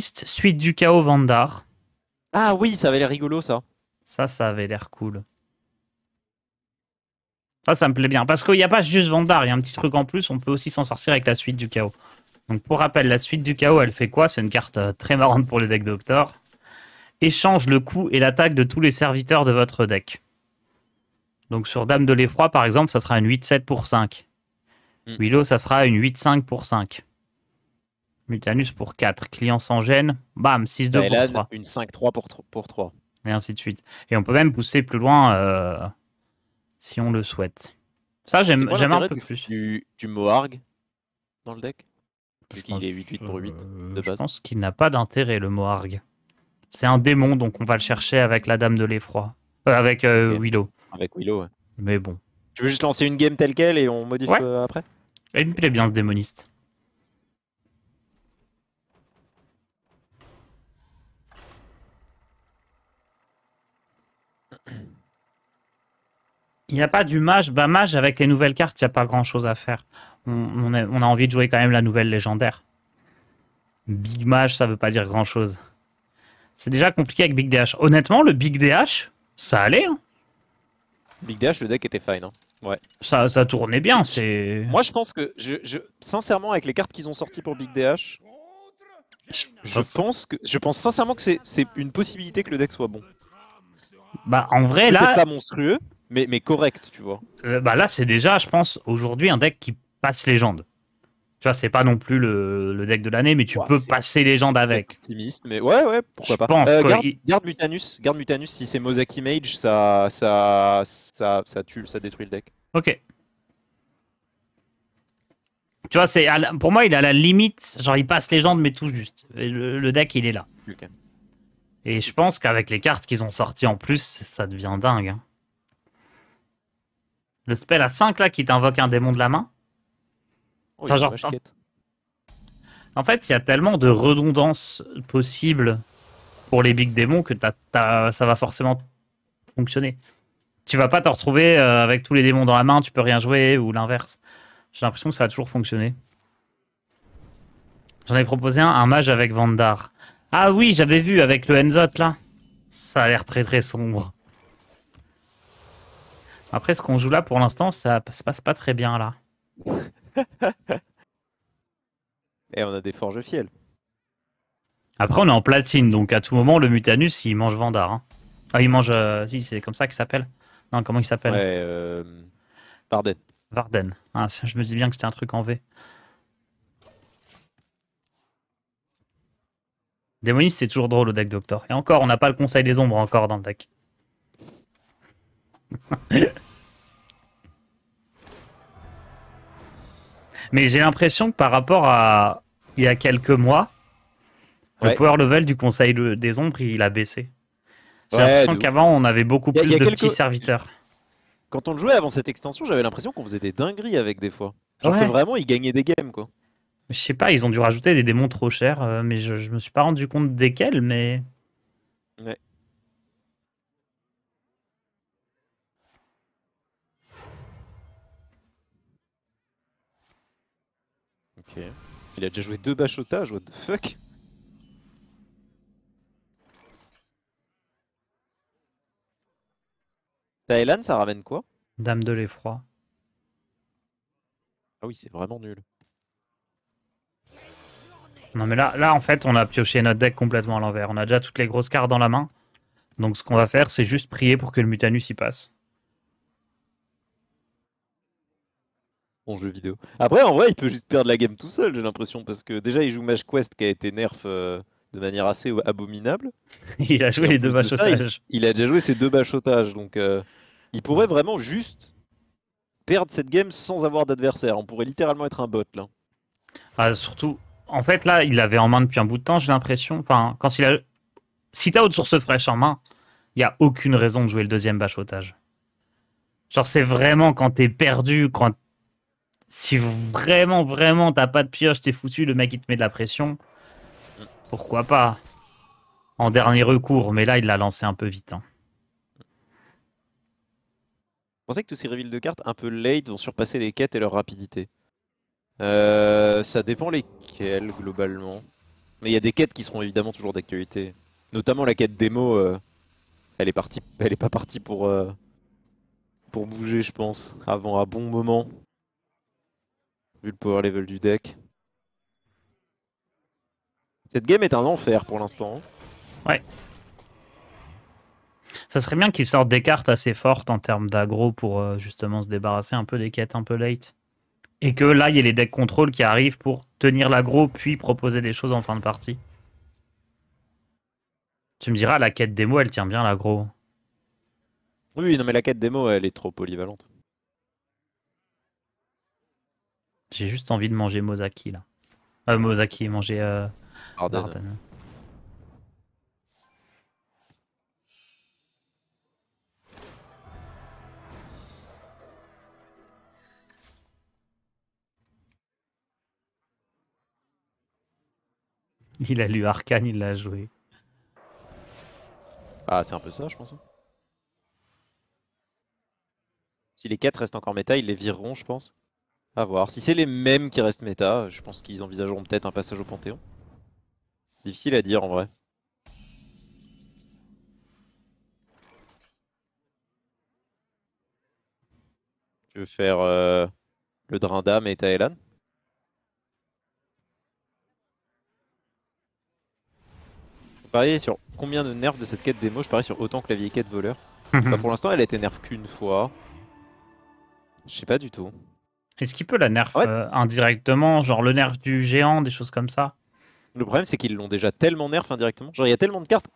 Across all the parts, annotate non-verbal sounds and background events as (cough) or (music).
suite du chaos Vandar. Ah oui, ça avait l'air rigolo ça. Ça, ça avait l'air cool. Ça, ça me plaît bien. Parce qu'il n'y a pas juste Vandar, il y a un petit truc en plus, on peut aussi s'en sortir avec la suite du chaos. Donc pour rappel, la suite du chaos, elle fait quoi C'est une carte euh, très marrante pour le decks Doctor. Échange le coup et l'attaque de tous les serviteurs de votre deck. Donc sur Dame de l'Effroi, par exemple, ça sera une 8-7 pour 5. Hmm. Willow, ça sera une 8-5 pour 5. Mutanus pour 4. Client sans gêne, bam, 6-2 pour 3. Une 5-3 pour, 3. Et ainsi de suite. Et on peut même pousser plus loin euh, si on le souhaite. Ça, j'aime un peu du, plus. Du, du Moarg dans le deck est 8-8 pour 8 euh, de base. Je pense qu'il n'a pas d'intérêt, le Moarg. C'est un démon, donc on va le chercher avec la Dame de l'Effroi. Euh, avec euh, Willow. Avec Willow, ouais. Mais bon. Tu veux juste lancer une game telle qu'elle et on modifie après Il me plaît bien ce démoniste. il n'y a pas du mage. Bah, mage, avec les nouvelles cartes, il n'y a pas grand chose à faire. On, a, envie de jouer quand même la nouvelle légendaire. Big mage, ça veut pas dire grand chose. C'est déjà compliqué avec Big DH. Honnêtement, le Big DH, ça allait. Hein. Big DH, le deck était fine. Hein. Ouais. Ça, ça tournait bien. C'est. Moi, je pense que, je, sincèrement, avec les cartes qu'ils ont sorties pour Big DH, je, pense que, je pense sincèrement que c'est une possibilité que le deck soit bon. Bah, en vrai, là. pas monstrueux, mais, mais correct, tu vois. Euh, bah là, c'est déjà, je pense, aujourd'hui, un deck qui passe légende. Tu vois, c'est pas non plus le, le deck de l'année, mais tu peux passer légende avec. Optimiste, mais ouais, ouais, pourquoi je pas. Pense euh, garde, garde, Mutanus, garde Mutanus, si c'est Mosaic Image, ça, ça, ça, ça, tue, ça détruit le deck. Ok. Tu vois, c'est pour moi, il est à la limite. Genre, il passe légende, mais tout juste. Le, deck, il est là. Et je pense qu'avec les cartes qu'ils ont sorties en plus, ça devient dingue. Hein spell à 5 là qui t'invoque un démon de la main. en fait, il y a tellement de redondances possibles pour les big démons que ça va forcément fonctionner. Tu vas pas te retrouver euh, avec tous les démons dans la main, tu peux rien jouer ou l'inverse. J'ai l'impression que ça va toujours fonctionner. J'en ai proposé un, un mage avec Vandar. Ah oui, j'avais vu avec le Enzot là. Ça a l'air très très sombre. Après, ce qu'on joue là, pour l'instant, ça se passe pas très bien, là. (laughs) Et on a des forges fiel. Après, on est en platine, donc à tout moment, le Mutanus, il mange Vandar. Hein. Ah, il mange... Euh, si, c'est comme ça qu'il s'appelle. Non, comment il s'appelle euh, Varden. Varden. Ah, je me dis bien que c'était un truc en V. Démoniste, c'est toujours drôle au deck Doctor. Et encore, on n'a pas le conseil des ombres encore dans le deck. (laughs) Mais j'ai l'impression que par rapport à il y a quelques mois, le power level du Conseil des Ombres, il a baissé. J'ai l'impression qu'avant, on avait beaucoup plus de petits serviteurs. Quand on le jouait avant cette extension, j'avais l'impression qu'on faisait des dingueries avec des fois. Genre que vraiment, ils gagnaient des games, quoi. Je sais pas, ils ont dû rajouter des démons trop chers, euh, mais je, je me suis pas rendu compte desquels, mais... Ok. Il a déjà joué deux bachotages, what the fuck Thailand, ça ramène quoi Dame de l'effroi. Ah oui, c'est vraiment nul. Non mais là, là en fait, on a pioché notre deck complètement à l'envers. On a déjà toutes les grosses cartes dans la main. Donc ce qu'on va faire, c'est juste prier pour que le Mutanus y passe. bon jeu vidéo. Après, en vrai, il peut juste perdre la game tout seul, j'ai l'impression, parce que déjà, il joue Match Quest qui a été nerf euh, de manière assez abominable. (laughs) il a joué les deux bachotages. il, a déjà joué ses deux bachotages, donc euh, il pourrait vraiment juste perdre cette game sans avoir d'adversaire. On pourrait littéralement être un bot, là. Ah, surtout, en fait, là, il l'avait en main depuis un bout de temps, j'ai l'impression. Enfin, quand il a... Si t'as autre source fraîche en main, il n'y a aucune raison de jouer le deuxième bachotage. Genre, c'est vraiment quand t'es perdu, quand si vraiment, vraiment, t'as pas de pioche, t'es foutu, le mec il te met de la pression, pourquoi pas En dernier recours, mais là il l'a lancé un peu vite. Hein. Vous que tous ces reveals de cartes un peu late vont surpasser les quêtes et leur rapidité euh, Ça dépend lesquelles globalement. Mais il y a des quêtes qui seront évidemment toujours d'actualité. Notamment la quête démo, euh, elle est partie, elle est pas partie pour euh, pour bouger, je pense, avant un bon moment vu le power level du deck. Cette game est un enfer pour l'instant. Hein. Ouais. Ça serait bien qu'ils sortent des cartes assez fortes en termes d'aggro pour euh, justement se débarrasser un peu des quêtes un peu late. Et que là, il y ait les decks contrôle qui arrivent pour tenir l'aggro puis proposer des choses en fin de partie. Tu me diras, la quête démo, elle tient bien l'aggro. Oui, non, mais la quête démo, elle est trop polyvalente. J'ai juste envie de manger Mozaki là. Euh, Mozaki, manger euh, Il a lu Arcane, il l'a joué. Ah, c'est un peu ça, je pense. Hein. Si les 4 restent encore méta, ils les vireront, je pense. À voir. Si c'est les mêmes qui restent méta, je pense qu'ils envisageront peut-être un passage au Panthéon. Difficile à dire en vrai. Je veux faire euh, le le d'âme et Je parie sur combien de nerfs de cette quête démo Je parie sur autant que la vieille quête voleur. (laughs) pour l'instant, elle a été nerf qu'une fois. Je sais pas du tout. Est-ce qu'il peut la nerf euh, indirectement, genre le nerf du géant, des choses comme ça Le problème, c'est qu'ils l'ont déjà tellement nerf indirectement. Genre, il y a tellement de cartes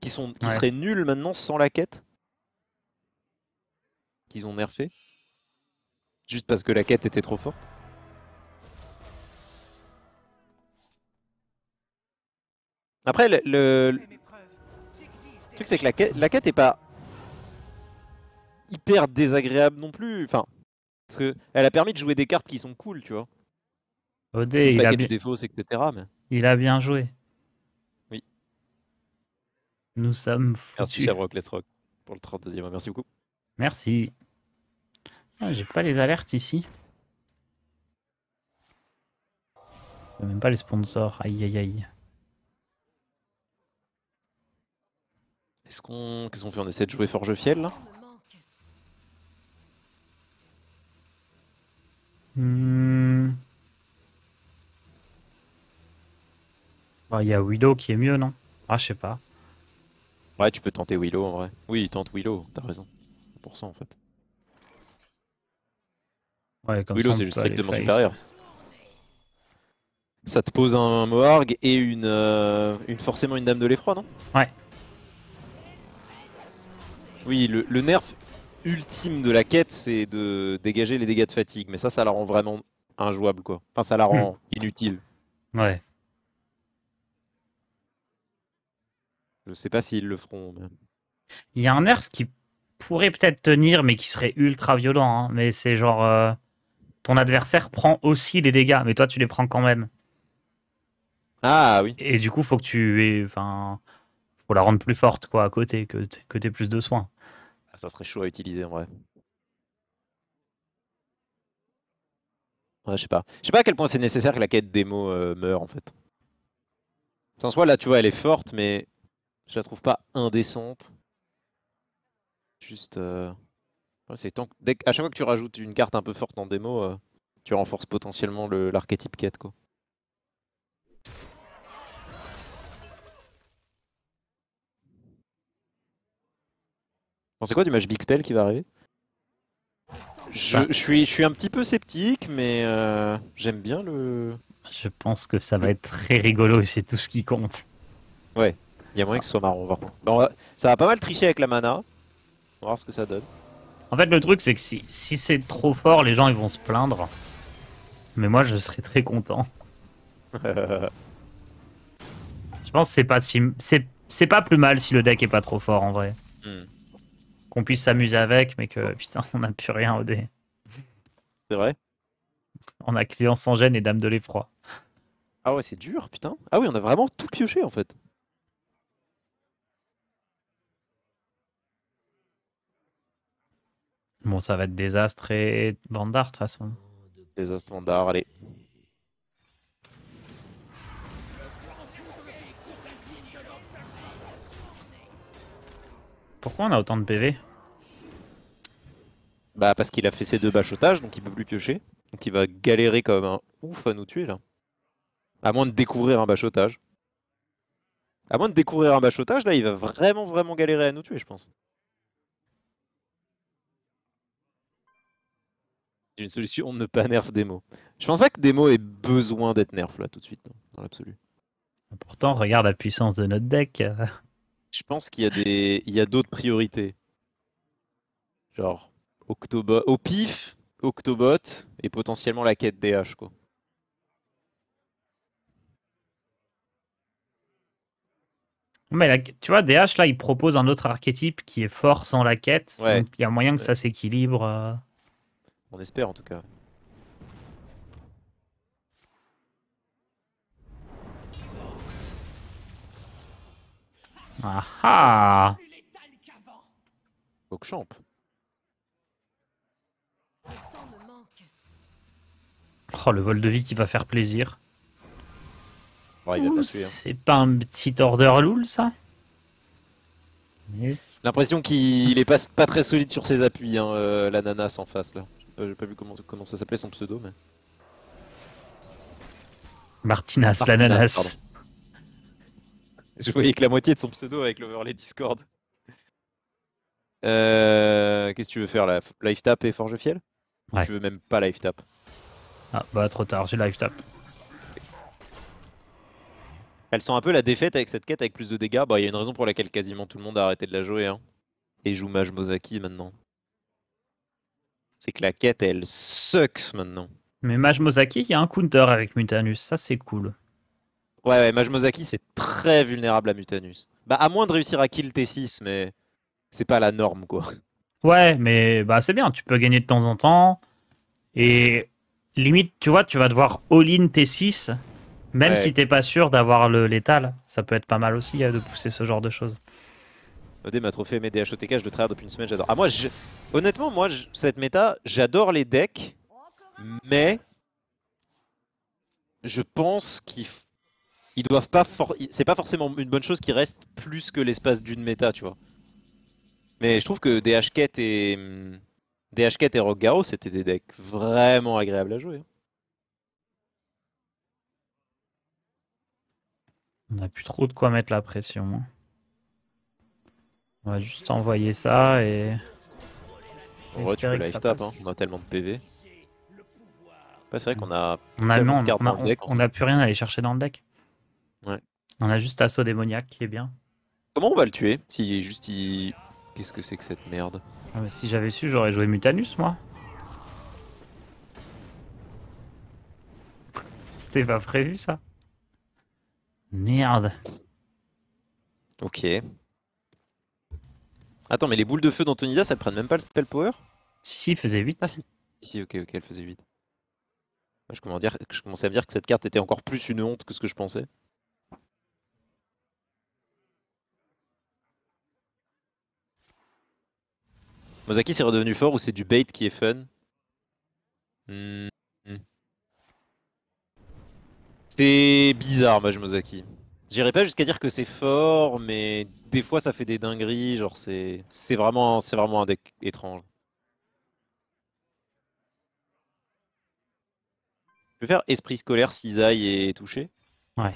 qui, sont, qui seraient nulles maintenant sans la quête qu'ils ont nerfé. Juste parce que la quête était trop forte. Après, le, le, truc, c'est que la quête, la quête est pas hyper désagréable non plus. Enfin, que elle a permis de jouer des cartes qui sont cool, tu vois. OD, il a bien... des fausses, etc. Il a bien joué. Oui. Nous sommes Merci, cher Let's Rock, pour le 32e. Merci beaucoup. Merci. Ah, J'ai pas les alertes ici. Même pas les sponsors. Aïe, aïe, aïe. Est-ce qu'on... Qu'est-ce qu'on fait On essaie de jouer Forge Fiel, là Hmm. Bah, il y a Willow qui est mieux, non Ah, je sais pas. Ouais, tu peux tenter Willow en vrai. Oui, tente Willow, t'as raison. pour ça en fait. Ouais, comme Willow, c'est juste de supérieur. Ça. ça te pose un Moarg et euh, une, forcément une Dame de l'Effroi, non Ouais. Oui, le nerf ultime de la quête, c'est de dégager les dégâts de fatigue. Mais ça, ça la rend vraiment injouable, quoi. Enfin, ça la rend hmm. inutile. Ouais. Je sais pas s'ils le feront. Il y a un nerf qui pourrait peut-être tenir, mais qui serait ultra violent. Hein. Mais c'est genre. Euh, ton adversaire prend aussi les dégâts, mais toi, tu les prends quand même. Ah oui. Et du coup, faut que tu aies. Enfin. Faut la rendre plus forte, quoi, à côté, que, que t'aies plus de soins. Ça serait chaud à utiliser en vrai. je sais pas. Je sais pas à quel point c'est nécessaire que la quête démo euh, meure en fait. Sans soi, là, tu vois, elle est forte, mais je la trouve pas indécente. Juste. Euh, c'est tant Dès... À chaque fois que tu rajoutes une carte un peu forte en démo, euh, tu renforces potentiellement l'archétype quête quoi. C'est quoi du match Big Spell qui va arriver bah. je, suis, je suis un petit peu sceptique, mais euh, j'aime bien le. Je pense que ça va être très rigolo, et c'est tout ce qui compte. Ouais, il y a moyen que ce soit marrant. Bon, ça va pas mal tricher avec la mana. On va voir ce que ça donne. En fait, le truc, c'est que si, si c'est trop fort, les gens ils vont se plaindre. Mais moi, je serais très content. (laughs) je pense que c'est pas, si... c'est pas plus mal si le deck est pas trop fort en vrai. Hmm qu'on puisse s'amuser avec, mais que putain, on n'a plus rien au dé. C'est vrai On a client sans gêne et dame de l'effroi. Ah ouais, c'est dur, putain. Ah oui, on a vraiment tout pioché en fait. Bon, ça va être désastre et Vandar de toute façon. Désastre allez. Pourquoi on a autant de PV Bah parce qu'il a fait ses deux bachotages, donc il peut plus piocher. Donc il va galérer comme un ouf à nous tuer là. À moins de découvrir un bachotage. À moins de découvrir un bachotage, là il va vraiment vraiment galérer à nous tuer je pense. une solution, on ne pas nerf démo. Je pense pas que Demo ait besoin d'être nerf là tout de suite, hein, dans l'absolu. Pourtant, regarde la puissance de notre deck. Je pense qu'il y a des, il y a d'autres priorités. Genre Octobot, au pif, Octobot et potentiellement la quête DH quoi. Mais tu vois, DH, là, il propose un autre archétype qui est fort sans la quête. Donc, il y a moyen que ça s'équilibre. Euh. On espère, en tout cas. Ah ah Oh, le vol de vie qui va faire plaisir. Hein. C'est pas un petit order loul, ça L'impression qu'il est pas, très solide sur ses appuis, hein, euh, l'ananas en face, là. J'ai pas, vu comment, comment ça s'appelait son pseudo, mais... Martinas, l'ananas. Je voyais que la moitié de son pseudo avec l'overlay Discord. Euh, qu'est-ce que tu veux faire la Live tap et forge fiel tu veux même pas live tap Ah bah trop tard, j'ai live tap. Elle sent un peu la défaite avec cette quête avec plus de dégâts. Bah il y a une raison pour laquelle quasiment tout le monde a arrêté de la jouer. Hein. Et joue Mage Mozaki maintenant. C'est que la quête elle sucks maintenant. Mais Mage Mozaki, il y a un counter avec Mutanus, ça c'est cool. Ouais, ouais, Majmozaki, c'est très vulnérable à Mutanus. Bah, à moins de réussir à kill T6, mais c'est pas la norme, quoi. Ouais, mais bah, c'est bien, tu peux gagner de temps en temps. Et limite, tu vois, tu vas devoir all-in T6, même si t'es pas sûr d'avoir le létal. Ça peut être pas mal aussi euh, de pousser ce genre de choses. OD m'a trop fait mes DHOTK, je le traîne depuis une semaine, j'adore. Ah, moi, honnêtement, moi, cette méta, j'adore les decks, mais je pense qu'il faut ils doivent pas. C'est pas forcément une bonne chose qui reste plus que l'espace d'une méta, tu vois. Mais je trouve que DHK et. Hmm, et Rock c'était des decks vraiment agréables à jouer. Hein. On n'a plus trop de quoi mettre la pression. Hein. On va juste envoyer ça et. vrai, tu peux live tap, hein. on a tellement de PV. c'est vrai qu'on a. On a, on, on a plus rien à aller chercher dans le deck. On a juste Assaut démoniaque qui est bien. Comment on va le tuer Si juste Qu'est-ce que c'est que cette merde ah bah, Si j'avais su, j'aurais joué Mutanus moi. (laughs) C'était pas prévu ça. Merde. Ok. Attends, mais les boules de feu d'Antonida, ça prennent même pas le spell power Si, si, il faisait 8. Ah, si. ok, ok, elle faisait 8. Ah, je, je commençais à me dire que cette carte était encore plus une honte que ce que je pensais. Mozaki, c'est redevenu fort ou c'est du bait qui est fun hmm. C'est bizarre, Maj Mozaki. J'irai pas jusqu'à dire que c'est fort, mais des fois ça fait des dingueries, genre c'est vraiment, vraiment un deck étrange. Je vais faire Esprit scolaire, cisaille et touché. Ouais.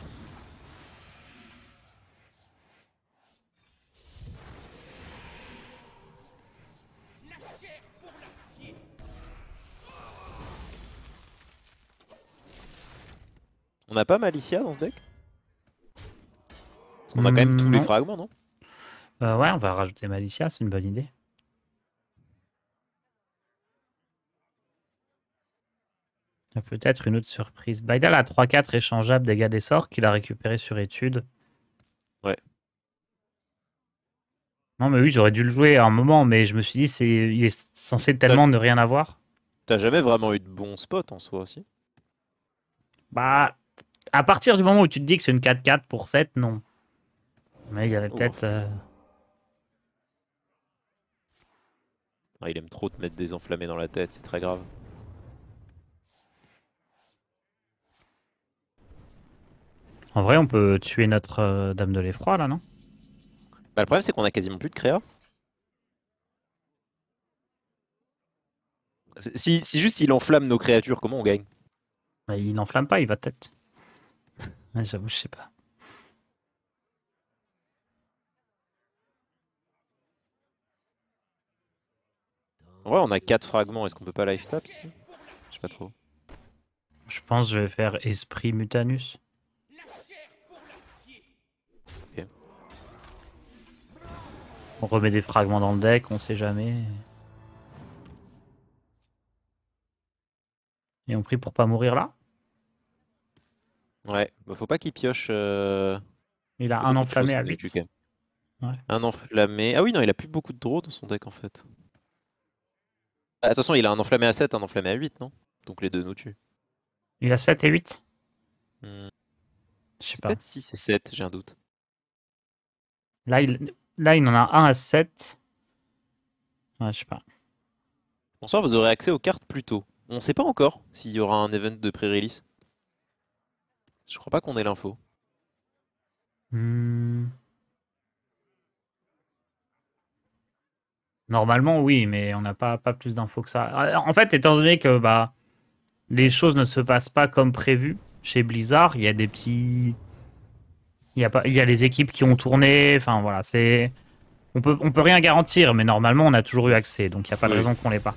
On n'a pas Malicia dans ce deck Parce qu'on a quand même tous les fragments, non bah Ouais, on va rajouter Malicia, c'est une bonne idée. Ah, peut-être une autre surprise. Baidal a 3-4 échangeables dégâts des sorts qu'il a récupéré sur étude. Ouais. Non, mais oui, j'aurais dû le jouer à un moment, mais je me suis dit, c'est, il est censé tellement ne rien avoir. T'as jamais vraiment eu de bon spot en soi aussi Bah, à partir du moment où tu te dis que c'est une 4-4 pour 7, non. Mais il y avait oh. peut-être. Euh, ah, il aime trop te mettre des enflammés dans la tête, c'est très grave. En vrai, on peut tuer notre euh, Dame de l'Effroi là, non bah, Le problème, c'est qu'on a quasiment plus de créa. Si, juste il enflamme nos créatures, comment on gagne bah, Il n'enflamme pas, il va tête. Ouais, j'avoue, je sais pas. Ouais, on a 4 fragments, est-ce qu'on peut pas life tap ici Je sais pas trop. Je pense je vais faire Esprit Mutanus. On remet des fragments dans le deck, on sait jamais. Et on prie pour pas mourir là Ouais, bah, faut pas qu'il pioche. Euh, il a un enflammé à 8. Un enflammé. Ah oui, non, il a plus beaucoup de draws dans son deck en fait. Ah, de toute façon, il a un enflammé à 7, un enflammé à 8, non Donc les deux nous tuent. Il a 7 et 8 hmm. Je sais pas. Peut-être 6 et 7, j'ai un doute. Là il... en a un à 7. Ouais, je sais pas. Bonsoir, vous aurez accès aux cartes plus tôt. On sait pas encore s'il y aura un event de pré-release. Je crois pas qu'on ait l'info. Hmm. Normalement, oui, mais on n'a pas, pas plus d'infos que ça. Euh, en fait, étant donné que bah, les choses ne se passent pas comme prévu chez Blizzard, il y a des petits. Il y, a pas... il y a les équipes qui ont tourné. Enfin, voilà, c'est. On peut, on peut rien garantir, mais normalement, on a toujours eu accès, donc il n'y a pas de raison qu'on l'ait pas.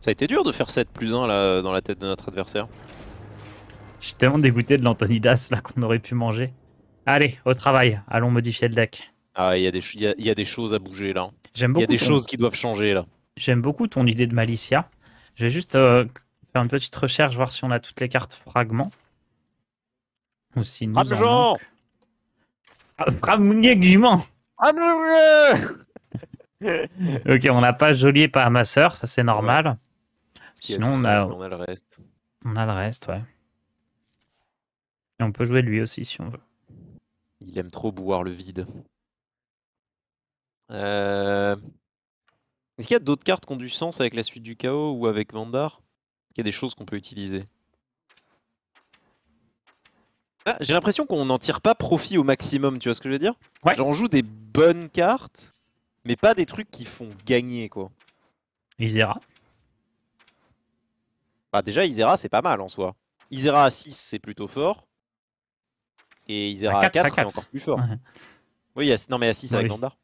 Ça a été dur de faire 7 plus 1 dans la tête de notre adversaire. Je suis tellement dégoûté de l'Antonidas là qu'on aurait pu manger. Allez, au travail, allons modifier le deck. Ah, il y, a, y, des choses à bouger là. J'aime Il y a des choses qui doivent changer là. J'aime beaucoup ton idée de Malicia. Je vais juste euh, faire une petite recherche, voir si on a toutes les cartes fragments. Ou si nous. Frappe ah, Ok, on n'a pas Jolier, pas ma sœur, ça c'est normal. Sinon, on a le reste. On a le reste, ouais on peut jouer lui aussi si on veut. Il aime trop boire le vide. Euh, est-ce qu'il y a d'autres cartes qui ont du sens avec la suite du chaos ou avec Vandar Est-ce qu'il y a des choses qu'on peut utiliser ah, J'ai l'impression qu'on n'en tire pas profit au maximum, tu vois ce que je veux dire j'en joue des bonnes cartes, mais pas des trucs qui font gagner quoi. Isera bah, Déjà Isera c'est pas mal en soi. Isera à 6 c'est plutôt fort. Et Isera à 4, 4 c'est encore plus fort. Oui, non, mais à 6 avec Vandar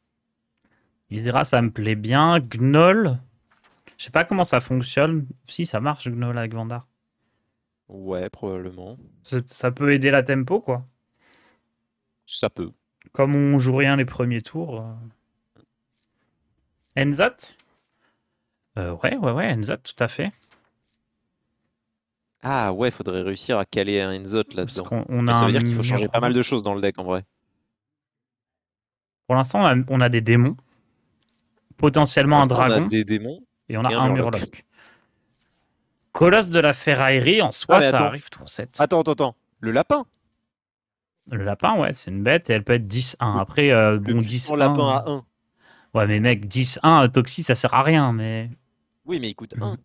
Isera, ça me plaît bien. Gnoll, je sais pas comment ça fonctionne. Si, ça marche, Gnoll avec Vandar. Ouais, probablement. Ça peut aider la tempo, quoi. Ça peut. Comme on joue rien les premiers tours. Euh. Enzat euh, Ouais, ouais, ouais, Enzat, tout à fait. Ah ouais, faudrait réussir à caler un Enzot là-dedans. ça veut dire qu'il faut changer pas mal de choses dans le deck en vrai. Pour l'instant, on a, des démons, potentiellement un dragon. On a des démons. Et on a un, murloc. Colosse de la ferraillerie, en soi, ah, ça arrive tour 7. Attends, attends, attends. Le lapin Le lapin, ouais, c'est une bête et elle peut être 10-1. Après, euh, bon, 10-1. lapin à 1. Ouais, mais mec, 10-1 Toxi, ça sert à rien, mais. Oui, mais il coûte 1.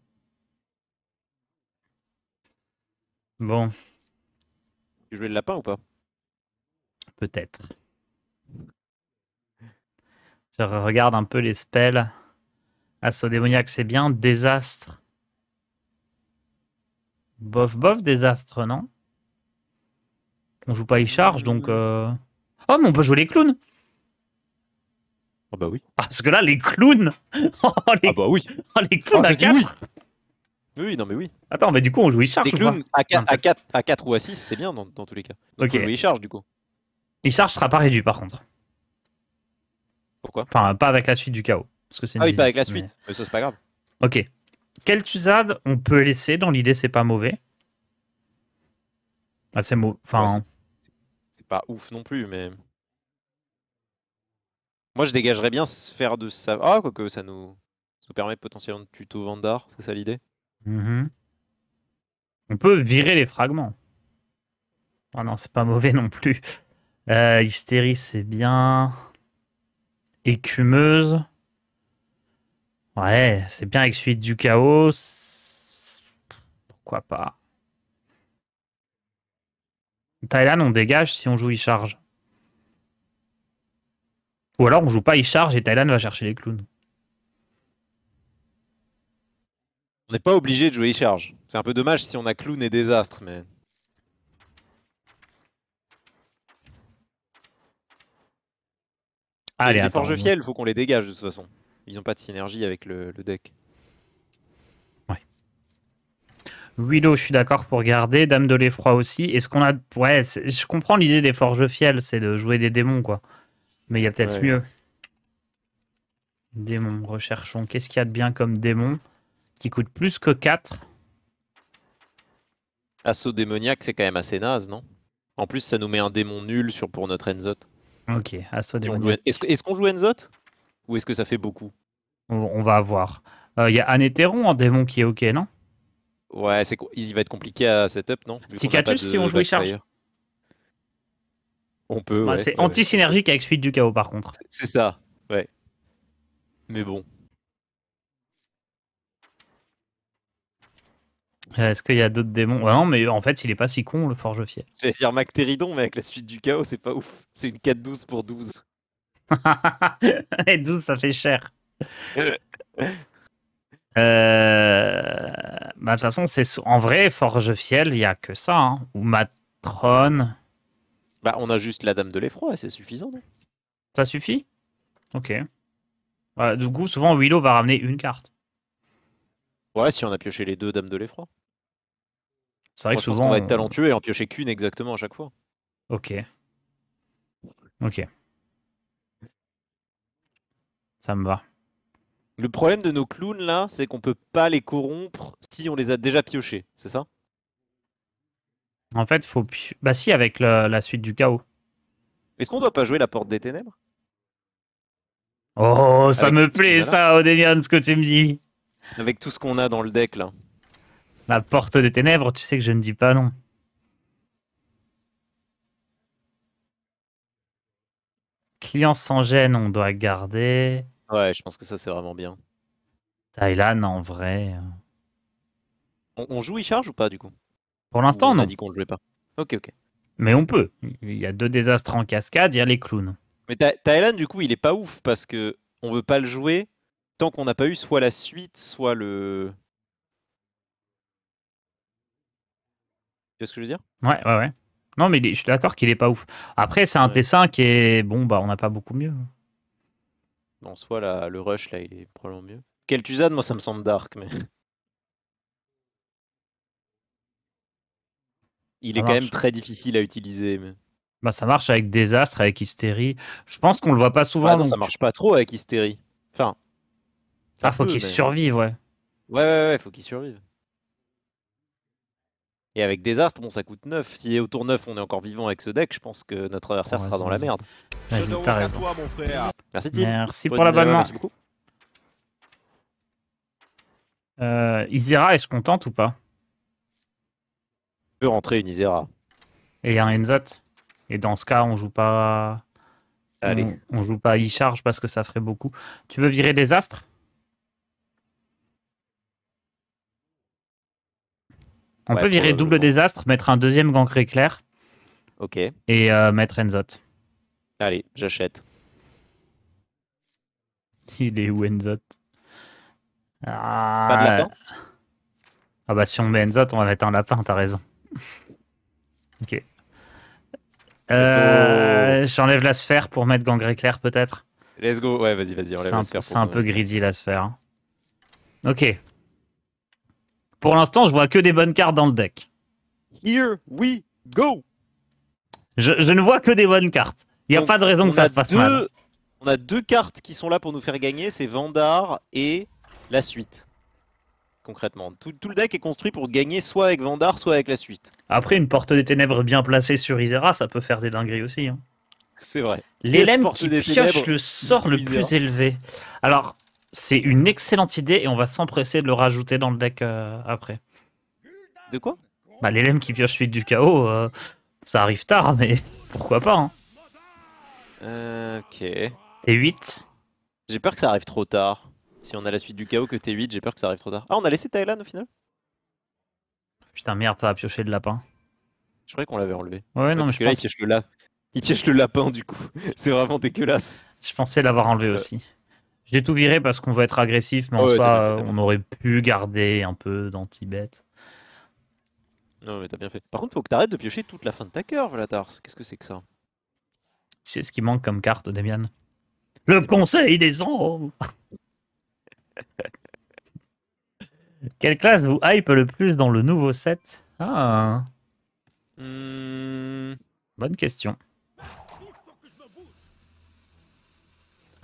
Bon. Tu jouais le lapin ou pas Peut-être. Je regarde un peu les spells. Assaut démoniaque, c'est bien. Désastre. Bof, bof, désastre, non On joue pas e charge, donc. Euh. Oh, mais on peut jouer les clowns Ah, oh bah oui. parce que là, les clowns (laughs) oh, Ah bah oui oh, les clowns ah, à 4 oui, non, mais oui. Attends, mais du coup, on joue e-charge. Les à, 4, à, 4, ou à 6, c'est bien dans, dans, tous les cas. Donc, on joue e-charge du coup. E-charge sera pas réduit par contre. Pourquoi Enfin, pas avec la suite du chaos. Parce que une ah oui, pas avec la suite, mais, ça c'est pas grave. Ok. Quel Tuzad on peut laisser Dans l'idée, c'est pas mauvais. Ah, c'est Enfin. c'est pas ouf non plus, mais. Moi, je dégagerais bien faire de ça. Ah, quoique ça nous, ça nous permet potentiellement de tuto Vandar, c'est ça l'idée Mhm. On peut virer les fragments. Ah oh non, c'est pas mauvais non plus. Euh, hystérie, c'est bien. Écumeuse. Ouais, c'est bien avec Suite du Chaos. Pourquoi pas Thailand, on dégage si on joue e-charge. Ou alors on joue pas e-charge et Thailand va chercher les clowns. On n'est pas obligé de jouer e-charge. C'est un peu dommage si on a clown et désastre, mais... Allez, les forges Fiel, faut qu'on les dégage de toute façon. Ils n'ont pas de synergie avec le, deck. Ouais. Willow, je suis d'accord pour garder. Dame de l'effroi aussi. Est-ce qu'on a. Ouais, je comprends l'idée des Forges Fiel, c'est de jouer des démons, quoi. Mais il y a peut-être mieux. Démon, recherchons. Qu'est-ce qu'il y a de bien comme démon qui coûte plus que 4. Assaut démoniaque, c'est quand même assez naze, non En plus, ça nous met un démon nul sur, pour notre Enzot. Ok, assaut démoniaque. Est-ce qu'on joue Enzot Ou est-ce que ça fait beaucoup on, va voir. Il euh, y a Anéthéron en démon qui est ok, non Ouais, c'est il va être compliqué à setup, non Ticatus si on joue charge On peut. Bah, c'est anti-synergique avec Suite du Chaos, par contre. C'est ça, ouais. Mais bon. Euh, est-ce qu'il y a d'autres démons Non, mais en fait, il est pas si con, le forge Fiel. J'allais dire Mactéridon, mais avec la suite du chaos, c'est pas ouf. C'est une 4-12 pour 12. (laughs) Et 12, ça fait cher. Euh, bah, de toute façon, c'est en vrai Forge Fiel, il y a que ça, hein. ou Matrone. Bah, on a juste la Dame de l'effroi, c'est suffisant. ça suffit. Ok. Bah, du coup, souvent Willow va ramener une carte. Ouais, si on a pioché les deux Dames de l'effroi. C'est vrai que souvent. on va être euh, talentueux et en piocher qu'une exactement à chaque fois. Ok. Ok. Ça me va. Le problème de nos clowns là, c'est qu'on peut pas les corrompre si on les a déjà piochés, c'est ça En fait, faut. Bah, si, avec la, suite du chaos. Est-ce qu'on doit pas jouer la porte des ténèbres Oh, ça me plaît, ça, Odemian, ce que tu me dis. Avec tout ce qu'on a dans le deck, là. La porte des ténèbres, tu sais que je ne dis pas non. Client sans gêne, on doit garder. Ouais, je pense que ça, c'est vraiment bien. Thailand, en vrai. Euh. On, joue il charge ou pas, du coup Pour l'instant, non. On a dit qu'on ne jouait pas. Ok, ok. Mais on peut. Il y a deux désastres en cascade, il y a les clowns. Mais Thailand, du coup, il est pas ouf parce que on veut pas le jouer tant qu'on n'a pas eu soit la suite, soit le ce que je veux dire Ouais, ouais, ouais. Non, mais je suis d'accord qu'il est pas ouf. Après, c'est un t5 qui est. Bon, bah, on n'a pas beaucoup mieux. En soit là, le rush, là, il est probablement mieux. tuzade moi, ça me semble dark, mais. Il est quand même très difficile à utiliser. Mais... Bah, ça marche avec Désastre, avec Hystérie. Je pense qu'on le voit pas souvent. non, ça marche pas trop avec Hystérie. Enfin. Ah, ça ah, faut qu'il survive, ouais. Ouais, ouais, ouais, faut qu'il survive. Et avec astres, bon, ça coûte 9. Si au tour 9, on est encore vivant avec ce deck, je pense que notre adversaire sera dans la merde. raison. Merci, pour l'abonnement. bonne euh, Isera, est-ce qu'on ou pas peut rentrer une Isera. Et un Enzot. Et dans ce cas, on joue pas. Allez. On, joue pas e-charge parce que ça ferait beaucoup. Tu veux virer des astres On peut virer double désastre, mettre un deuxième gangré clair Ok. Et euh, mettre Enzot. Allez, j'achète. Il est où Enzot ah, Pas de ah, lapin Ah bah si on met Enzot, on va mettre un lapin, t'as raison. ok. Euh, j'enlève la sphère pour mettre Gangré clair peut-être Let's go, ouais vas-y, vas-y, enlève la sphère. C'est un peu greedy la sphère. Hein. Ok, pour l'instant, je vois que des bonnes cartes dans le deck. Here we go. Je, ne vois que des bonnes cartes. Il n'y a pas de raison que ça se passe mal. On a deux cartes qui sont là pour nous faire gagner, c'est Vandar et la suite. Concrètement, tout, le deck est construit pour gagner soit avec Vandar, soit avec la suite. Après, une porte des ténèbres bien placée sur Isera, ça peut faire des dingueries aussi. Hein. C'est vrai. L'élème qui pioche le sort le plus élevé. Alors, c'est une excellente idée et on va s'empresser de le rajouter dans le deck euh, après. De quoi Bah l'élème qui pioche suite du chaos, euh, ça arrive tard, mais pourquoi pas hein. euh, Ok. T8 J'ai peur que ça arrive trop tard. Si on a la suite du chaos que T8, j'ai peur que ça arrive trop tard. Ah, on a laissé Thailand au final Putain, merde, t'as pioché le lapin. Je croyais qu'on l'avait enlevé. Ouais, non, mais je que pense... là, pioche le, il pioche le lapin du coup. (laughs) C'est vraiment dégueulasse. Je pensais l'avoir enlevé aussi. J'ai tout viré parce qu'on veut être agressif, mais en ah euh, on aurait pu garder un peu danti bête Non, mais t'as bien fait. Par contre, faut que t'arrêtes de piocher toute la fin de ta cœur, la Qu'est-ce que c'est que ça C'est ce qui manque comme carte, Damian. Le conseil des hommes. Quelle classe vous hype le plus dans le nouveau set Ah hmm. Bonne question.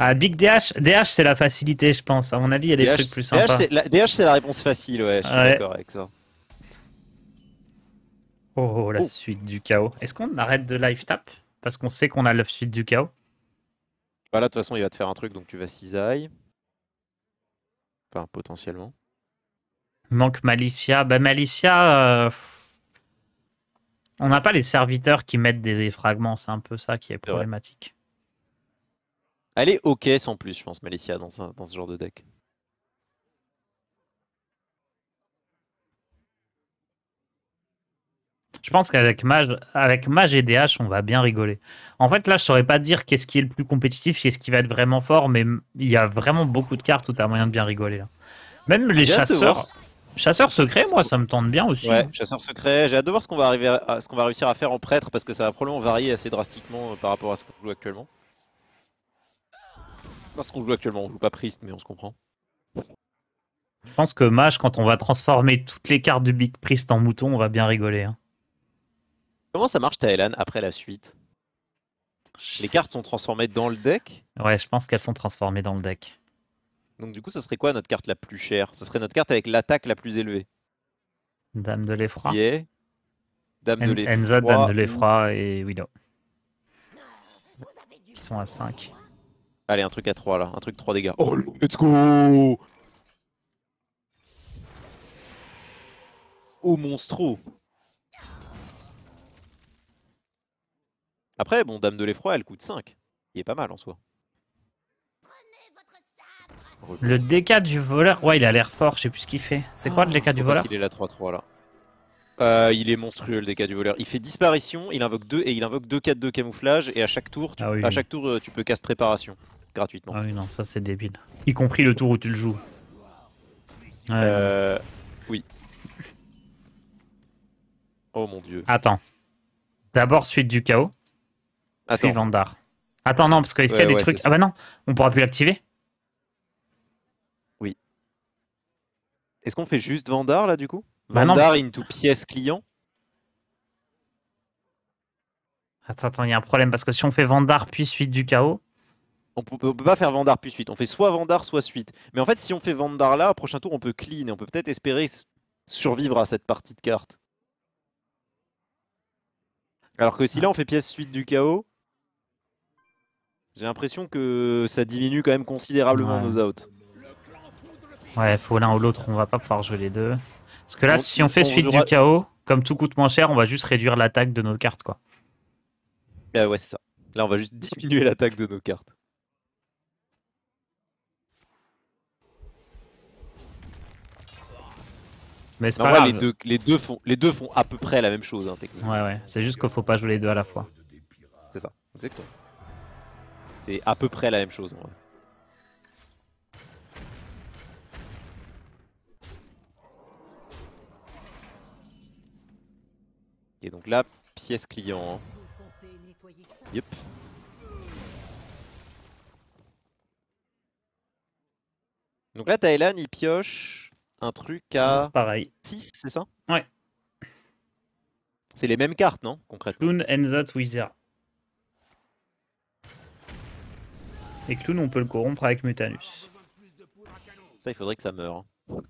Ah, Big DH, DH c'est la facilité, je pense. À mon avis, il y a des trucs plus sympas. DH, c'est la réponse facile, ouais, je suis d'accord avec ça. Oh, oh la oh. suite du chaos. Est-ce qu'on arrête de live tap Parce qu'on sait qu'on a la suite du chaos. Bah là, de toute façon, il va te faire un truc, donc tu vas cisaille. Enfin, potentiellement. Manque Malicia. Bah, Malicia. Euh, on n'a pas les serviteurs qui mettent des fragments, c'est un peu ça qui est problématique. Elle est OK sans plus, je pense, Malicia, dans, ce, genre de deck. Je pense qu'avec Mage, avec Mage et DH, on va bien rigoler. En fait, là, je saurais pas dire qu'est-ce qui est le plus compétitif, qu'est-ce qui va être vraiment fort, mais il y a vraiment beaucoup de cartes où tu as moyen de bien rigoler. Hein. Même les chasseurs. chasseurs secrets moi, ça me tente bien aussi. Ouais, hein. chasseur secret. J'ai hâte de voir ce qu'on va, ce qu'on va réussir à faire en prêtre parce que ça va probablement varier assez drastiquement euh, par rapport à ce qu'on joue actuellement parce qu'on joue actuellement. On joue pas Priest, mais on se comprend. Je pense que Mage, quand on va transformer toutes les cartes du Big Priest en mouton, on va bien rigoler. Hein. Comment ça marche, Taelan, après la suite Les cartes sont transformées dans le deck Ouais, je pense qu'elles sont transformées dans le deck. Donc du coup, ça serait quoi notre carte la plus chère Ça serait notre carte avec l'attaque la plus élevée. Dame de l'effroi. Dame de l'effroi. Enza, Dame de l'effroi et Widow. Ils sont à 5. Allez, un truc à 3 là, un truc 3 dégâts. Oh, oh, let's go Oh, monstro Après, bon, Dame de l'Effroi, elle coûte 5. Il est pas mal en soi. Le DK du voleur, ouais, il a l'air fort, je sais plus ce qu'il fait. C'est quoi le ah, DK du voleur Il est là 3-3 euh, là. il est monstrueux le DK du voleur. Il fait disparition, il invoque 2 et il invoque 2 4 de camouflage et à chaque tour, tu, ah à chaque tour euh, tu peux casse préparation gratuitement. Ah oui, non, ça c'est débile. Y compris le tour où tu le joues. euh, oui. oh mon dieu. Attends. D'abord, suite du chaos. Attends. Puis Vandar. Attends, non, parce que ce qu'il y a des trucs. Ah bah non, on pourra plus l'activer. Oui. Est-ce qu'on fait juste Vandar là du coup bah Vandar into pièce client Attends, attends, il y a un problème parce que si on fait Vandar puis suite du chaos, on peut, peut pas faire Vandar puis suite. On fait soit Vandar, soit suite. Mais en fait, si on fait Vandar là, prochain tour, on peut clean et on peut peut-être espérer survivre à cette partie de carte. Alors que si là, on fait pièce suite du chaos, j'ai l'impression que ça diminue quand même considérablement nos outs. Ouais, il faut l'un ou l'autre, on va pas pouvoir jouer les deux. Parce que là, si on fait suite du chaos, comme tout coûte moins cher, on va juste réduire l'attaque de nos cartes, quoi. Ah ouais, c'est ça. Là, on va juste (laughs) diminuer l'attaque de nos cartes. Mais c'est pas Les deux, font, les deux font à peu près la même chose, hein, techniquement. Ouais, ouais. C'est juste qu'il faut pas jouer les deux à la fois. C'est ça, exactement. C'est à peu près la même chose, en vrai. Et donc là, pièce client. Hein. Yep. Donc là, Thailand, il pioche un truc à Pareil. 6, c'est ça Ouais. C'est les mêmes cartes, non Concrètement. Clown Enzot, Et Clown, on peut le corrompre avec Mutanus. Ça, il faudrait que ça meure. Hein.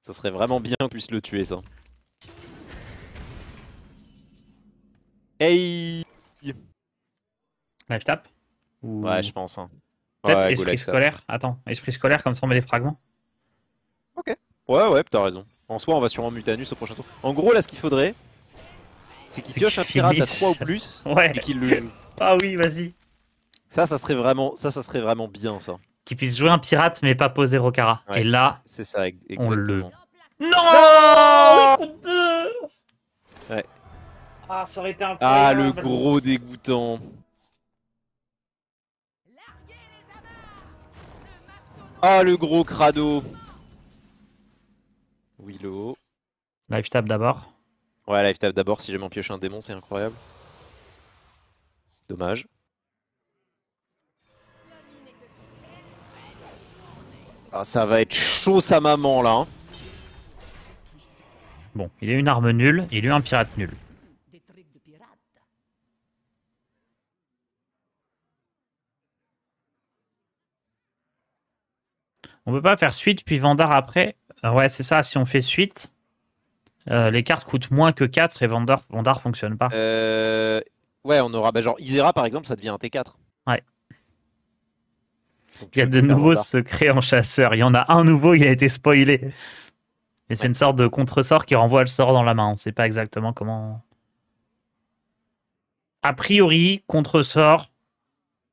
Ça serait vraiment bien qu'on puisse le tuer, ça. Hey Live tap Ouais, je pense. Hein. Peut-être esprit scolaire. Attends, esprit scolaire, comme ça on met les fragments. Ok. Ouais, ouais, t'as raison. En soi, on va sûrement Mutanus au prochain tour. En gros, là, ce qu'il faudrait, c'est qu'il pioche un pirate à 3 ou plus (laughs) ouais. et qu'il le joue. Ah oui, vas-y. Ça, ça serait vraiment, ça, ça serait vraiment bien, ça. Qu'il puisse jouer un pirate, mais pas poser Rokara. et là, c'est ça, exactement. on le. Non, Ouais. Ah, ça aurait été un Ah, le gros dégoûtant. Ah, le gros crado. Willow. Life tap d'abord. Ouais, Life tap d'abord. Si j'ai mon un démon, c'est incroyable. Dommage. Ah, ça va être chaud sa maman là. Hein. Bon, il a une arme nulle, il a un pirate nul. On peut pas faire suite puis Vandar après ah ouais, c'est ça. Si on fait suite, euh, les cartes coûtent moins que 4 et Vandar, ne fonctionne pas. Euh, ouais, on aura. Bah, genre Isera par exemple, ça devient un T4. Ouais. il y a de nouveaux secrets en chasseur. Il y en a un nouveau, il a été spoilé. Et c'est une sorte de contresort qui renvoie le sort dans la main. On ne sait pas exactement comment. A priori, contresort.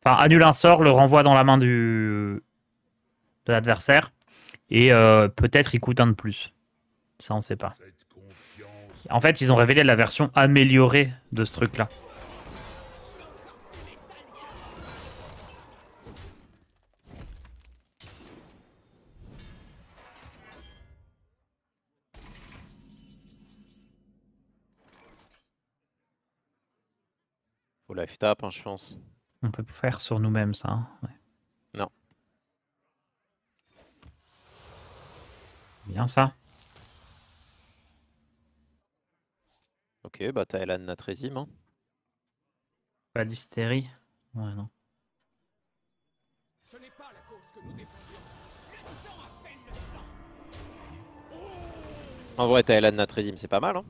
Enfin, annule un sort, le renvoie dans la main du. de l'adversaire. Et euh, peut-être il coûte un de plus. Ça, on ne sait pas. En fait, ils ont révélé la version améliorée de ce truc-là. Faut hein, je On peut faire sur nous-mêmes ça. Hein, Bien ça. Ok, bah t'as Elan Natrezim. Hein. Pas d'hystérie. Ouais, non. En vrai, t'as Elan Natrezim, c'est pas mal. Hein.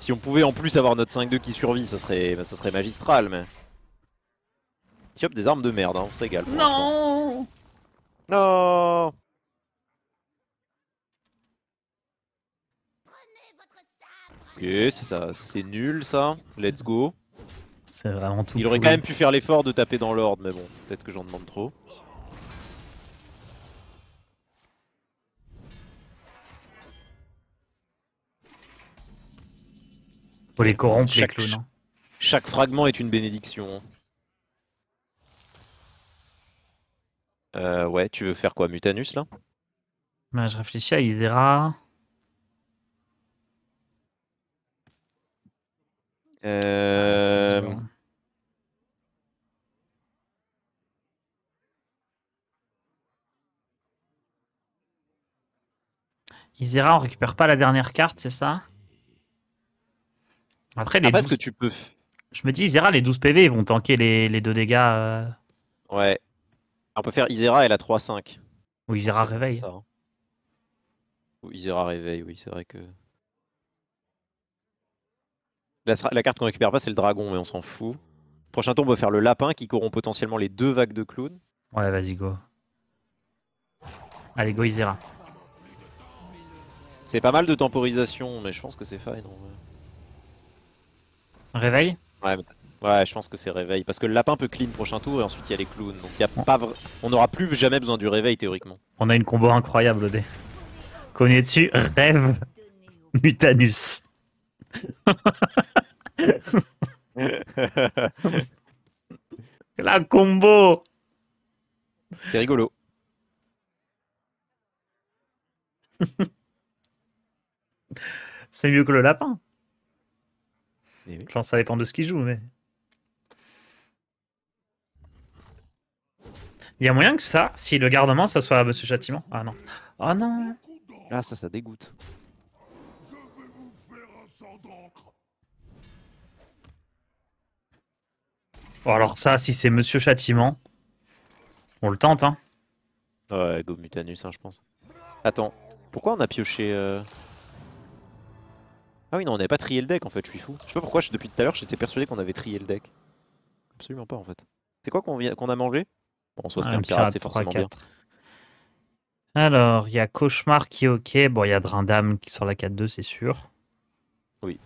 Si on pouvait en plus avoir notre 5-2 qui survit, ça serait, ça serait magistral, mais... Chop des armes de merde, hein, on se régale. non non Ok, ça, c'est nul ça. Let's go. C'est vraiment tout. Il aurait quand même pu faire l'effort de taper dans l'ordre, mais bon, peut-être que j'en demande trop. Faut les corrompre, les clones. Hein. Chaque fragment est une bénédiction. Euh, ouais, tu veux faire quoi Mutanus là ben, Je réfléchis à Isera. Euh... Ah, hein. Isera, on récupère pas la dernière carte, c'est ça Après, les 12... ce que tu peux. Je me dis, Isera, les 12 PV, ils vont tanker les, les deux dégâts. Euh. Ouais, on peut faire Isera, elle a 3-5. Ou Isera réveille. Hein. Ou Isera réveille, oui, c'est vrai que. La, carte qu'on récupère pas, c'est le dragon, mais on s'en fout. Prochain tour, on peut faire le lapin qui corrompt potentiellement les deux vagues de clowns. Ouais, vas-y, go. Allez, go Isera. C'est pas mal de temporisation, mais je pense que c'est fine. Réveil Ouais, Ouais, je pense que c'est réveil. Parce que le lapin peut clean prochain tour et ensuite il y a les clowns. Donc y a pas on n'aura plus jamais besoin du réveil théoriquement. On a une combo incroyable, Odé. Connais-tu Rêve Mutanus La combo C'est rigolo. C'est mieux que le lapin. Je pense que ça dépend de ce qu'il joue, mais. Y'a moyen que ça, si le garde ça soit Monsieur Châtiment. Ah non. Ah non Ah ça, ça dégoûte. bon, alors ça, si c'est Monsieur Châtiment, on le tente, hein. Ouais, go Mutanus, hein, je pense. Attends, pourquoi on a pioché... Euh ah oui, non, on avait pas trié le deck, en fait, je suis fou. Je sais pas pourquoi, depuis tout à l'heure, j'étais persuadé qu'on avait trié le deck. Absolument pas, en fait. C'est quoi qu'on a mangé Bon soit c'était un, pirate, c'est forcément bien. Alors, il y a Cauchemar qui est ok. Bon, il y a Drindam sur la 4-2, c'est sûr. Oui.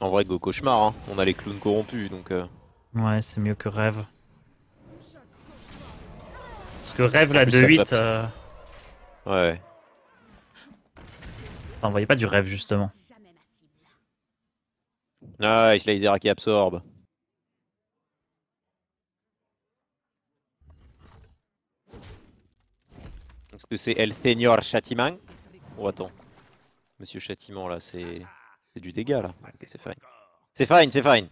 En vrai, go Cauchemar, hein. on a les clowns corrompus, donc... Euh... Ouais, c'est mieux que Rêve. Parce que Rêve, la 2-8... Euh... Ouais. Ça envoyait pas du Rêve, justement. Nice, ah, Slayzera qui absorbe. Est-ce que c'est El Señor Châtiment Oh attends. Monsieur Châtiment là, c'est C'est du dégât là. c'est fine. C'est fine, c'est fine.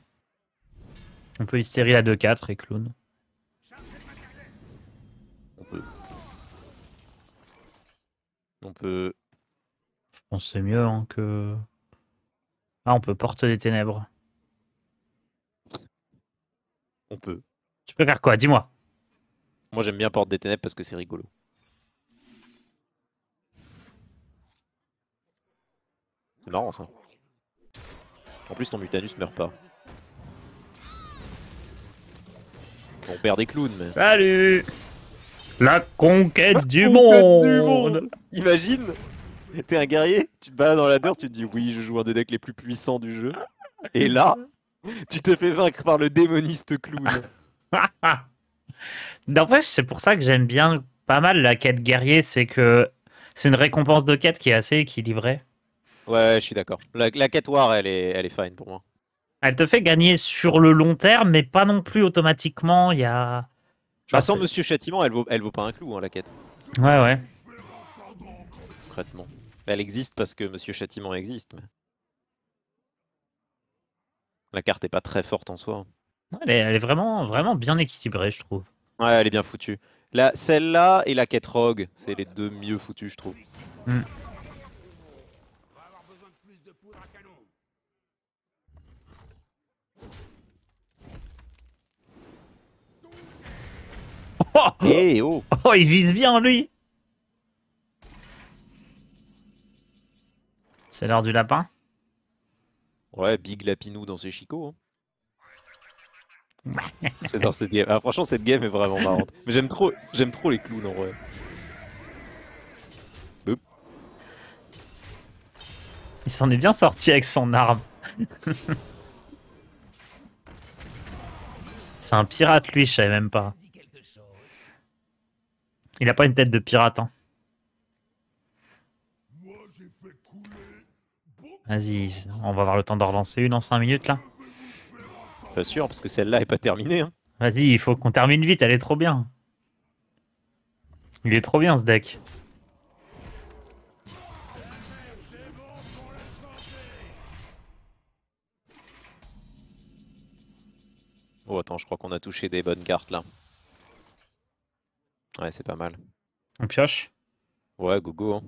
On peut hystérie à 2-4 et clown. On peut. On peut. Je pense que c'est mieux hein, que. Ah, on peut porte des ténèbres. On peut. Tu préfères quoi Dis-moi. Moi, Moi j'aime bien porte des ténèbres parce que c'est rigolo. C'est marrant ça. En plus ton Mutanus meurt pas. On perd des clowns mais... Salut La conquête, du, monde Imagine T'es un guerrier, tu te balades dans la dirt, tu te dis oui je joue un des decks les plus puissants du jeu. Et là, tu te fais vaincre par le démoniste clown. fait, (laughs) c'est pour ça que j'aime bien pas mal la quête guerrier, c'est que c'est une récompense de quête qui est assez équilibrée. Ouais, je suis d'accord. La, la, quête War, elle est, elle est fine pour moi. Elle te fait gagner sur le long terme, mais pas non plus automatiquement. Il y a. sans Monsieur Châtiment, elle vaut, elle vaut pas un clou, hein, la quête. Ouais, ouais. Concrètement. Elle existe parce que Monsieur Châtiment existe. Mais... La carte est pas très forte en soi. elle, est, vraiment, vraiment bien équilibrée, je trouve. Ouais, elle est bien foutue. Celle-là et la quête Rogue, c'est les deux mieux foutues, je trouve. Mm. Oh, eh, oh. oh, il vise bien lui C'est l'heure du lapin Ouais, Big Lapinou dans ses chicots. Hein. (laughs) J'adore cette game. Ah, franchement, cette game est vraiment marrante. Mais j'aime trop, j'aime trop les clous en vrai. Il s'en est bien sorti avec son arme. (laughs) C'est un pirate lui, je savais même pas. Il a pas une tête de pirate. Hein. Vas-y, on va avoir le temps d'en relancer une en 5 minutes là. Pas sûr, parce que celle-là est pas terminée. Hein. Vas-y, il faut qu'on termine vite, elle est trop bien. Il est trop bien ce deck. Oh attends, je crois qu'on a touché des bonnes cartes là. Ouais, c'est pas mal. On pioche Ouais, go go. Hein.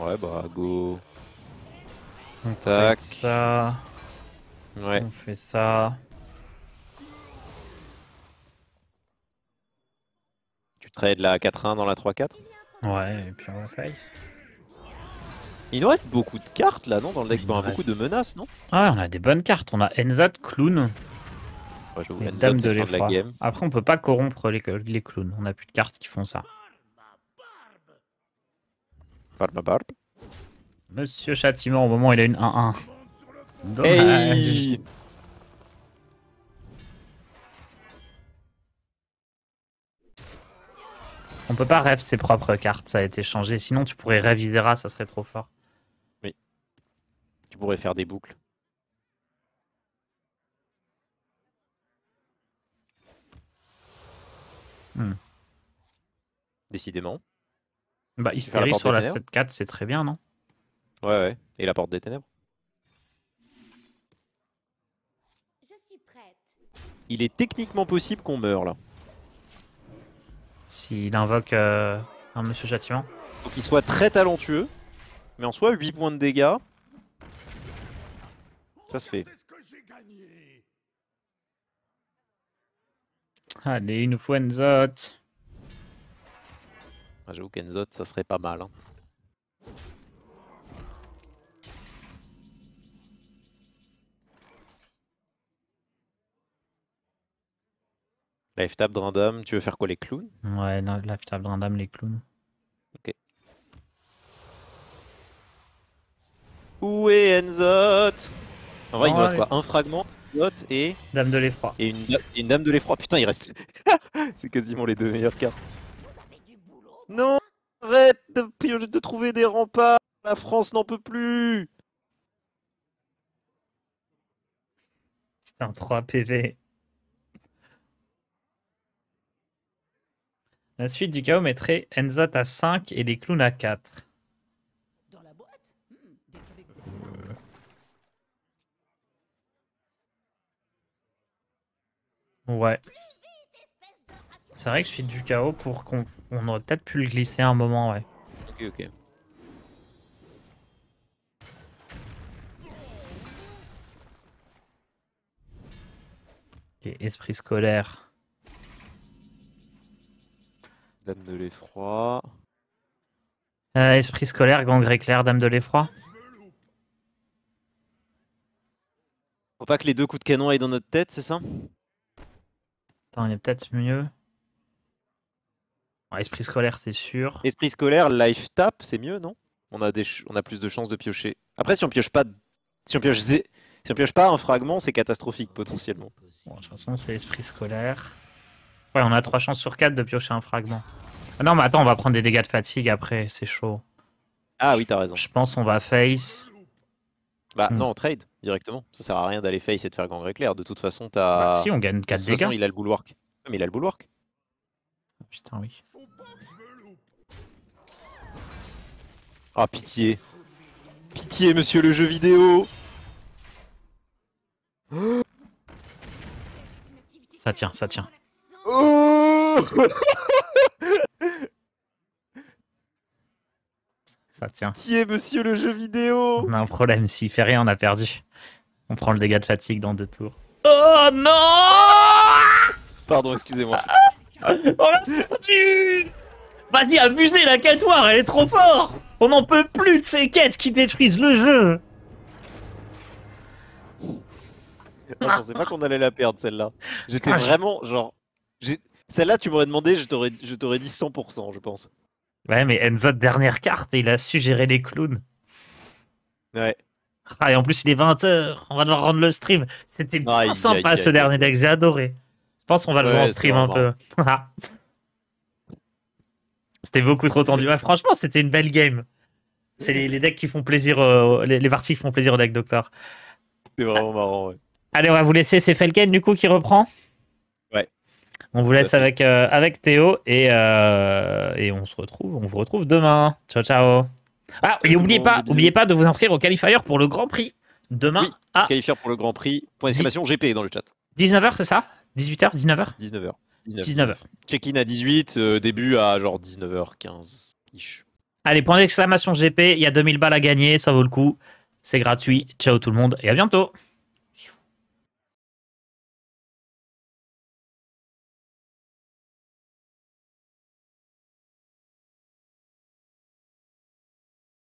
Ouais, bah go. On Tac. ça. Ouais. On fait ça. Tu trades la 4-1 dans la 3-4 Ouais, et puis on la face. Il nous reste beaucoup de cartes là, non Dans le deck, beaucoup de menaces, non Ah, on a des bonnes cartes. On a Enzat, Clown. de Après, on peut pas corrompre les, clowns. On a plus de cartes qui font ça. Monsieur Châtiment, au moment il a une 1-1. On peut pas rêver ses propres cartes, ça a été changé. Sinon, tu pourrais rêver Zera, ça serait trop fort. Tu pourrais faire des boucles. Hmm. Décidément. Bah, Hystérie sur la 7-4, c'est très bien, non Ouais, ouais. Et la porte des ténèbres Il est techniquement possible qu'on meure, là. S'il invoque euh, un monsieur châtiment. Faut qu'il soit très talentueux. Mais en soit 8 points de dégâts, ça se fait. Allez, il nous faut Enzot. Ah, j'avoue qu'Enzot, ça serait pas mal. Hein. Life Tab Random, tu veux faire quoi les clowns Ouais, Life Tab Random, les clowns. Ok. Où est Enzot en vrai, il nous ah reste quoi Un fragment, note et. Dame de l'effroi. Et une, dame de l'effroi. Putain, il reste. (laughs) c'est quasiment les deux meilleures cartes. Non Arrête de, de trouver des remparts La France n'en peut plus C'est un 3 PV. La suite du chaos mettrait Enzot à 5 et les clowns à 4. Ouais. C'est vrai que je suis du chaos pour qu'on aurait peut-être pu le glisser un moment, ouais. Ok, ok. Ok, esprit scolaire. Dame de l'effroi. Euh, esprit scolaire, gangré clair, dame de l'effroi. Faut pas que les deux coups de canon aillent dans notre tête, c'est ça Attends, il est peut-être mieux. esprit scolaire, c'est sûr. Esprit scolaire, life tap, c'est mieux, non on a, des on a plus de chances de piocher. Après, si on pioche pas, si on pioche, si pioche pas un fragment, c'est catastrophique potentiellement. Bon, de toute façon, c'est esprit scolaire. Ouais, on a 3 chances sur 4 de piocher un fragment. Ah non, mais attends, on va prendre des dégâts de fatigue après, c'est chaud. Ah oui, t'as raison. Je pense qu'on va face. Bah mm. non, trade directement. Ça sert à rien d'aller face et de faire grand éclair. De toute façon, t'as. Bah, si on gagne 4 de toute Façon, il a le bulwark. Ah, mais il a le bulwark. Ah, putain, oui. Ah, pitié. Pitié, monsieur le jeu vidéo. Ça tient, ça tient. Oh (laughs) Tiens, monsieur le jeu vidéo On a un problème, s'il fait rien, on a perdu. On prend le dégât de fatigue dans deux tours. Oh non Pardon, excusez-moi. (laughs) perdu Vas-y, abusez la quête noire, elle est trop forte On n'en peut plus de ces quêtes qui détruisent le jeu Je pensais pas qu'on allait la perdre celle-là. J'étais ah, vraiment genre. Celle-là, tu m'aurais demandé, je t'aurais dit 100%, je pense. Ouais, mais Enzo, dernière carte, il a suggéré les clowns. Ouais. Ah, et en plus, il est 20h. On va devoir rendre le stream. C'était sympa ce dernier deck. J'ai adoré. Je pense qu'on va le rendre en stream un peu. (laughs) Ah. c'était beaucoup trop tendu. Ouais, franchement, c'était une belle game. C'est les, decks qui font plaisir. Euh, les, parties qui font plaisir au deck, Docteur. C'est vraiment marrant. Ouais. Allez, on va vous laisser. C'est Felken, du coup, qui reprend. On vous laisse avec, euh, avec Théo et, euh, et on se retrouve, on vous retrouve demain. Ciao, ciao. Ah, et n'oubliez pas, oubliez pas de vous inscrire au qualifier pour le Grand Prix demain à qualifier pour le Grand Prix. Point d'exclamation GP dans le chat. 19h, c'est ça 18h, 19h 19h. 19h. Check-in à 18, h euh, début à genre 19h15 Allez, point d'exclamation GP, il y a 2000 balles à gagner, ça vaut le coup. C'est gratuit. Ciao tout le monde et à bientôt.